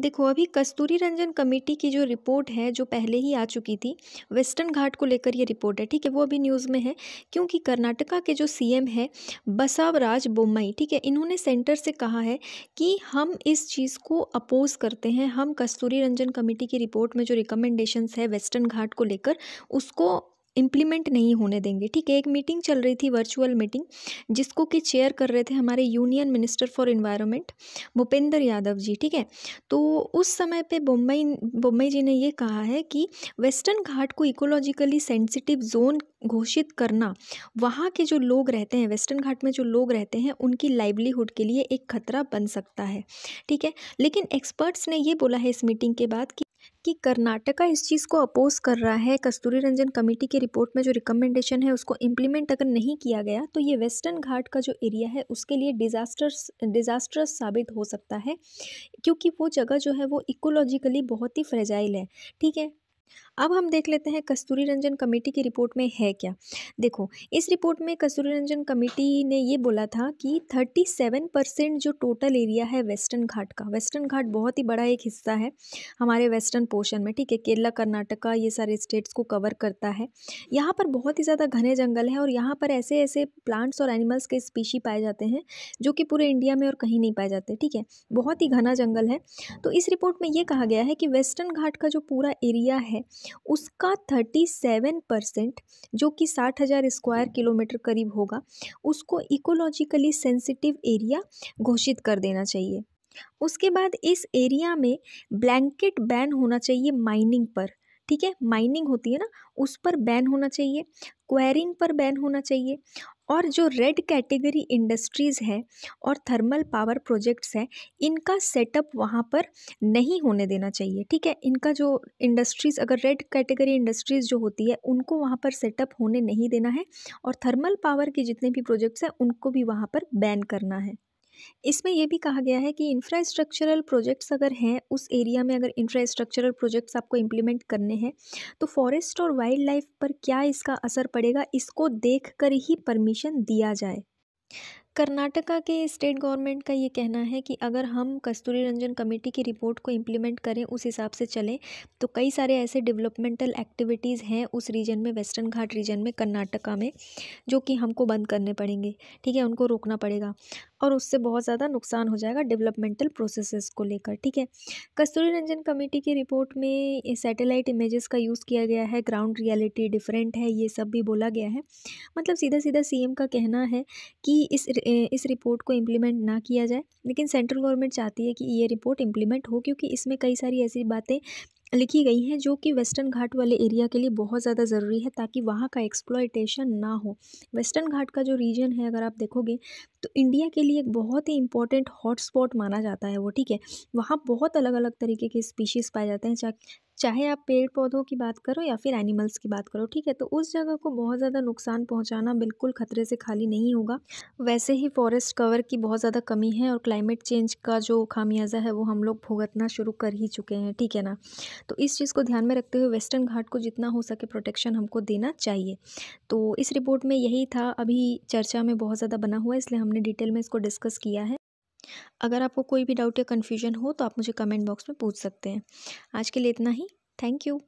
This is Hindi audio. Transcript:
देखो अभी कस्तूरी रंजन कमेटी की जो रिपोर्ट है जो पहले ही आ चुकी थी वेस्टर्न घाट को लेकर ये रिपोर्ट है ठीक है वो अभी न्यूज़ में है क्योंकि कर्नाटका के जो सीएम है बसावराज बोमई ठीक है इन्होंने सेंटर से कहा है कि हम इस चीज़ को अपोज करते हैं हम कस्तूरी रंजन कमेटी की रिपोर्ट में जो रिकमेंडेशंस है वेस्टर्न घाट को लेकर उसको इम्प्लीमेंट नहीं होने देंगे ठीक है एक मीटिंग चल रही थी वर्चुअल मीटिंग जिसको कि चेयर कर रहे थे हमारे union minister for environment Bhupender Yadav ji ठीक है तो उस समय पे बम्बई बम्बई जी ने ये कहा है कि वेस्टर्न घाट को इकोलॉजिकली सेंसिटिव जोन घोषित करना वहाँ के जो लोग रहते हैं वेस्टर्न घाट में जो लोग रहते हैं उनकी लाइवलीहुड के लिए एक खतरा बन सकता है ठीक है लेकिन एक्सपर्ट्स ने ये बोला है इस मीटिंग के बाद कि कि कर्नाटका इस चीज़ को अपोज कर रहा है कस्तूरी रंजन कमेटी की रिपोर्ट में जो रिकमेंडेशन है उसको इम्प्लीमेंट अगर नहीं किया गया तो ये वेस्टर्न घाट का जो एरिया है उसके लिए डिज़ास्टर्स डिज़ास्टर्स साबित हो सकता है क्योंकि वो जगह जो है वो इकोलॉजिकली बहुत ही फ्रेजाइल है ठीक है अब हम देख लेते हैं कस्तूरी रंजन कमेटी की रिपोर्ट में है क्या देखो इस रिपोर्ट में कस्तूरी रंजन कमेटी ने ये बोला था कि 37 परसेंट जो टोटल एरिया है वेस्टर्न घाट का वेस्टर्न घाट बहुत ही बड़ा एक हिस्सा है हमारे वेस्टर्न पोर्शन में ठीक है केरला कर्नाटका ये सारे स्टेट्स को कवर करता है यहाँ पर बहुत ही ज़्यादा घने जंगल हैं और यहाँ पर ऐसे ऐसे प्लांट्स और एनिमल्स के स्पीशी पाए जाते हैं जो कि पूरे इंडिया में और कहीं नहीं पाए जाते ठीक है बहुत ही घना जंगल है तो इस रिपोर्ट में ये कहा गया है कि वेस्टर्न घाट का जो पूरा एरिया है है उसका थर्टी सेवन परसेंट जो कि साठ हज़ार स्क्वायर किलोमीटर करीब होगा उसको इकोलॉजिकली सेंसिटिव एरिया घोषित कर देना चाहिए उसके बाद इस एरिया में ब्लैंकेट बैन होना चाहिए माइनिंग पर ठीक है माइनिंग होती है ना उस पर बैन होना चाहिए क्वेरिंग पर बैन होना चाहिए और जो रेड कैटेगरी इंडस्ट्रीज़ है और थर्मल पावर प्रोजेक्ट्स हैं इनका सेटअप वहाँ पर नहीं होने देना चाहिए ठीक है इनका जो इंडस्ट्रीज़ अगर रेड कैटेगरी इंडस्ट्रीज़ जो होती है उनको वहाँ पर सेटअप होने नहीं देना है और थर्मल पावर के जितने भी प्रोजेक्ट्स हैं उनको भी वहाँ पर बैन करना है इसमें यह भी कहा गया है कि इंफ्रास्ट्रक्चरल प्रोजेक्ट्स अगर हैं उस एरिया में अगर इंफ्रास्ट्रक्चरल प्रोजेक्ट्स आपको इम्प्लीमेंट करने हैं तो फॉरेस्ट और वाइल्ड लाइफ पर क्या इसका असर पड़ेगा इसको देख कर ही परमिशन दिया जाए कर्नाटका के स्टेट गवर्नमेंट का ये कहना है कि अगर हम कस्तूरी रंजन कमेटी की रिपोर्ट को इम्प्लीमेंट करें उस हिसाब से चलें तो कई सारे ऐसे डेवलपमेंटल एक्टिविटीज़ हैं उस रीजन में वेस्टर्न घाट रीजन में कर्नाटका में जो कि हमको बंद करने पड़ेंगे ठीक है उनको रोकना पड़ेगा और उससे बहुत ज़्यादा नुकसान हो जाएगा डेवलपमेंटल प्रोसेसेस को लेकर ठीक है कस्तूरी रंजन कमेटी की रिपोर्ट में सैटेलाइट इमेजेस का यूज़ किया गया है ग्राउंड रियलिटी डिफरेंट है ये सब भी बोला गया है मतलब सीधा सीधा सीएम का कहना है कि इस इस रिपोर्ट को इम्प्लीमेंट ना किया जाए लेकिन सेंट्रल गवर्नमेंट चाहती है कि ये रिपोर्ट इम्प्लीमेंट हो क्योंकि इसमें कई सारी ऐसी बातें लिखी गई हैं जो कि वेस्टर्न घाट वाले एरिया के लिए बहुत ज़्यादा ज़रूरी है ताकि वहाँ का एक्सप्लॉयटेशन ना हो वेस्टर्न घाट का जो रीजन है अगर आप देखोगे तो इंडिया के लिए एक बहुत ही इंपॉर्टेंट हॉटस्पॉट माना जाता है वो ठीक है वहाँ बहुत अलग अलग तरीके के स्पीशीज़ पाए जाते हैं चाहे आप पेड़ पौधों की बात करो या फिर एनिमल्स की बात करो ठीक है तो उस जगह को बहुत ज़्यादा नुकसान पहुंचाना बिल्कुल ख़तरे से खाली नहीं होगा वैसे ही फॉरेस्ट कवर की बहुत ज़्यादा कमी है और क्लाइमेट चेंज का जो खामियाजा है वो हम लोग भुगतना शुरू कर ही चुके हैं ठीक है ना तो इस चीज़ को ध्यान में रखते हुए वेस्टर्न घाट को जितना हो सके प्रोटेक्शन हमको देना चाहिए तो इस रिपोर्ट में यही था अभी चर्चा में बहुत ज़्यादा बना हुआ है इसलिए हमने डिटेल में इसको डिस्कस किया है अगर आपको कोई भी डाउट या कन्फ्यूजन हो तो आप मुझे कमेंट बॉक्स में पूछ सकते हैं आज के लिए इतना ही थैंक यू